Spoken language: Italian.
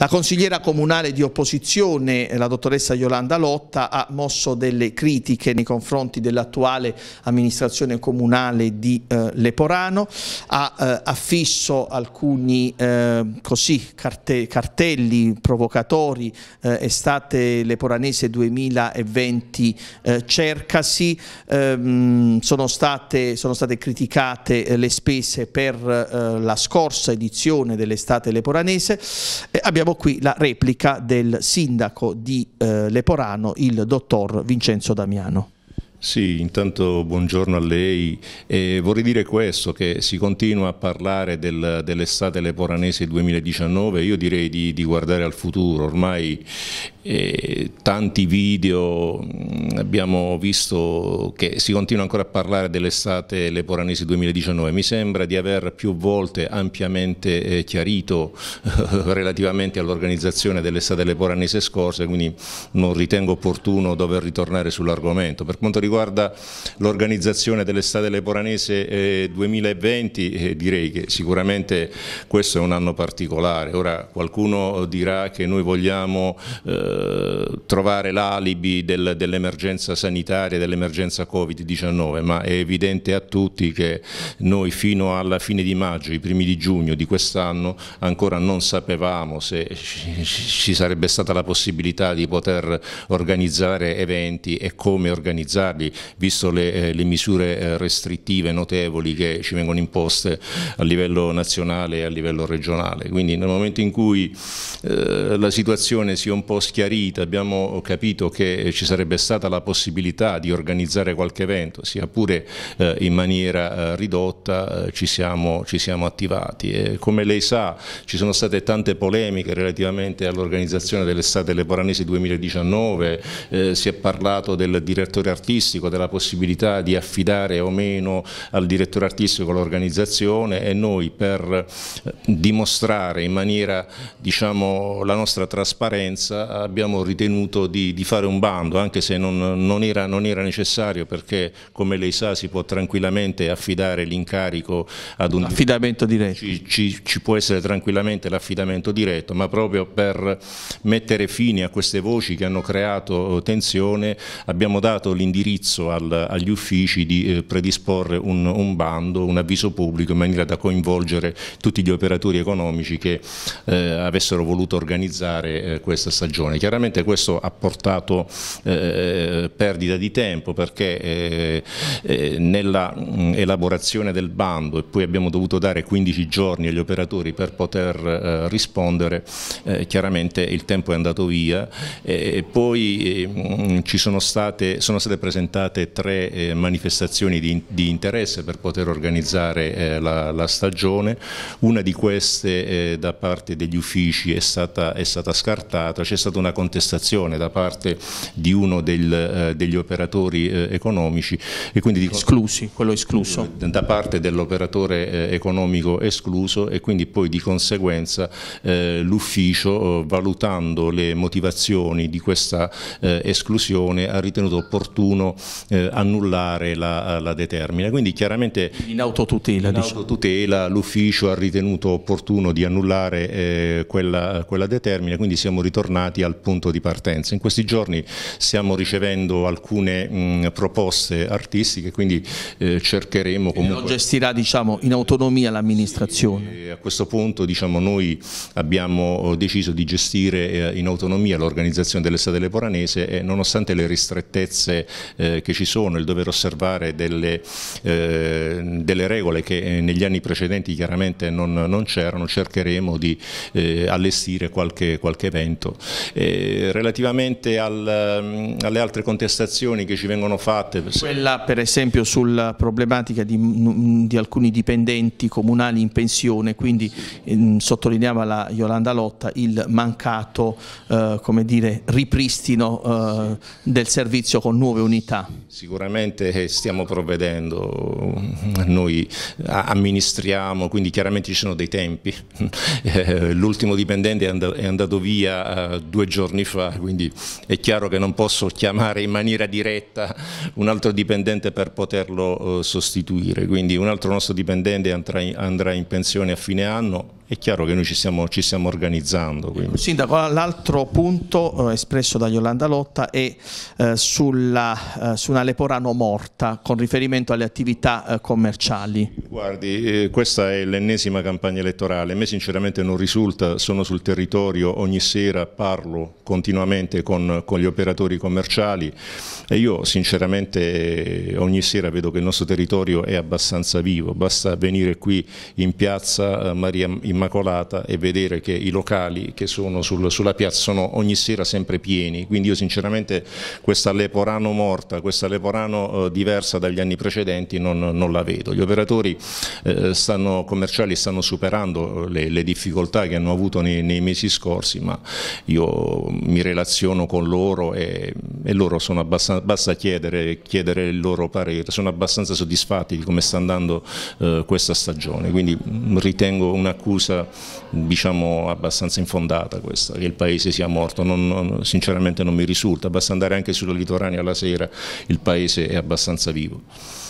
La consigliera comunale di opposizione, la dottoressa Yolanda Lotta, ha mosso delle critiche nei confronti dell'attuale amministrazione comunale di eh, Leporano, ha eh, affisso alcuni eh, così, carte cartelli provocatori, eh, estate leporanese 2020 eh, cercasi, ehm, sono, state, sono, state, criticate eh, le spese per la scorsa edizione dell'estate leporanese. abbiamo Abbiamo qui la replica del sindaco di eh, Leporano, il dottor Vincenzo Damiano. Sì, intanto buongiorno a lei. Eh, vorrei dire questo, che si continua a parlare del, dell'estate leporanese 2019, io direi di, di guardare al futuro, ormai e tanti video, mm, abbiamo visto che si continua ancora a parlare dell'estate leporanesi 2019, mi sembra di aver più volte ampiamente eh, chiarito relativamente all'organizzazione dell'estate leporanese scorsa, quindi non ritengo opportuno dover ritornare sull'argomento. Per quanto riguarda l'organizzazione dell'estate leporanese eh, 2020 eh, direi che sicuramente questo è un anno particolare, ora qualcuno dirà che noi vogliamo eh, trovare l'alibi del, dell'emergenza sanitaria, dell'emergenza Covid-19, ma è evidente a tutti che noi fino alla fine di maggio, i primi di giugno di quest'anno ancora non sapevamo se ci sarebbe stata la possibilità di poter organizzare eventi e come organizzarli, visto le, eh, le misure eh, restrittive notevoli che ci vengono imposte a livello nazionale e a livello regionale. Quindi nel momento in cui eh, la situazione sia un po' schiarita, abbiamo capito che ci sarebbe stata la possibilità di organizzare qualche evento, sia pure eh, in maniera eh, ridotta, eh, ci siamo, ci, siamo, attivati. E come lei sa ci sono state tante polemiche relativamente all'organizzazione dell'estate leporanese 2019, si è parlato del direttore artistico, della possibilità di affidare o meno al direttore artistico l'organizzazione e noi per dimostrare in maniera diciamo la nostra trasparenza abbiamo ritenuto di, di fare un bando, anche se non, non, era, non, era, necessario perché come lei sa si può tranquillamente affidare l'incarico ad un... Affidamento diretto. Ci, ci, ci può essere tranquillamente l'affidamento diretto, ma proprio per mettere fine a queste voci che hanno creato tensione abbiamo dato l'indirizzo agli uffici di eh, predisporre un, un, bando, un avviso pubblico in maniera da coinvolgere tutti gli operatori economici che eh, avessero voluto voluto organizzare eh, questa stagione. Chiaramente questo ha portato eh, perdita di tempo perché eh, eh nella mh, mm, elaborazione del bando e poi abbiamo dovuto dare 15 giorni agli operatori per poter eh, rispondere, eh, chiaramente il tempo è andato via e poi mh, mm, ci sono state, sono state presentate tre manifestazioni di, di, interesse per poter organizzare la, la, stagione, una di queste da parte degli uffici è stata, è stata scartata, c'è stata una contestazione da parte di uno del, eh, degli operatori eh, economici e quindi dico, esclusi, quello escluso da parte dell'operatore eh, economico escluso e quindi poi di conseguenza l'ufficio valutando le motivazioni di questa esclusione ha ritenuto opportuno annullare la, la determina quindi chiaramente in autotutela, in autotutela l'ufficio ha ritenuto opportuno di annullare quella quella, determina, quindi siamo ritornati al punto di partenza. In questi giorni stiamo ricevendo alcune mh, proposte artistiche, quindi eh, cercheremo comunque... Lo gestirà diciamo, in autonomia l'amministrazione? Sì, a questo punto diciamo, noi abbiamo eh, deciso di gestire eh, in autonomia l'organizzazione dell'estate leporanese e nonostante le ristrettezze eh, che ci sono, il dover osservare delle, eh, delle regole che eh, negli anni precedenti chiaramente non, non c'erano, cercheremo di allestire gestire qualche, qualche evento. E relativamente al, mm, alle altre contestazioni che ci vengono fatte... Quella per esempio sulla problematica di, mm, mm, di alcuni dipendenti comunali in pensione, quindi ehm, sottolineava la Yolanda Lotta il mancato eh, dire, ripristino eh, del servizio con nuove unità. Sicuramente eh, stiamo provvedendo, noi amministriamo, quindi chiaramente ci sono dei tempi, eh, l'ultimo dipendente intendente è andato via eh, due giorni fa, quindi è chiaro che non posso chiamare in maniera diretta un altro dipendente per poterlo eh, sostituire, quindi un altro nostro dipendente andrà in pensione a fine anno, è chiaro che noi ci stiamo, ci stiamo organizzando. Quindi. Sindaco, l'altro punto eh, espresso da Yolanda Lotta è eh, sulla, eh, su una Leporano morta con riferimento alle attività eh, commerciali. Guardi, eh, questa è l'ennesima campagna elettorale, a me sinceramente non risulta, sono sul territorio, ogni sera parlo continuamente con, con gli operatori commerciali e io sinceramente eh, ogni sera vedo che il nostro territorio è abbastanza vivo, basta venire qui in piazza Maria Immacolata Immacolata e vedere che i locali che sono sul, sulla piazza sono ogni sera sempre pieni, quindi io sinceramente questa Leporano morta, questa Leporano eh, diversa dagli anni precedenti non, non la vedo. Gli operatori eh, stanno, commerciali stanno superando eh, le, le, difficoltà che hanno avuto nei, nei, mesi scorsi, ma io mi relaziono con loro e, e loro sono abbastanza, basta chiedere, chiedere il loro parere, sono abbastanza soddisfatti di come sta andando eh, questa stagione, quindi mm, ritengo un'accusa notizia diciamo abbastanza infondata questa, che il paese sia morto, non, non, sinceramente non mi risulta, basta andare anche sulla litoranea alla sera, il paese è abbastanza vivo.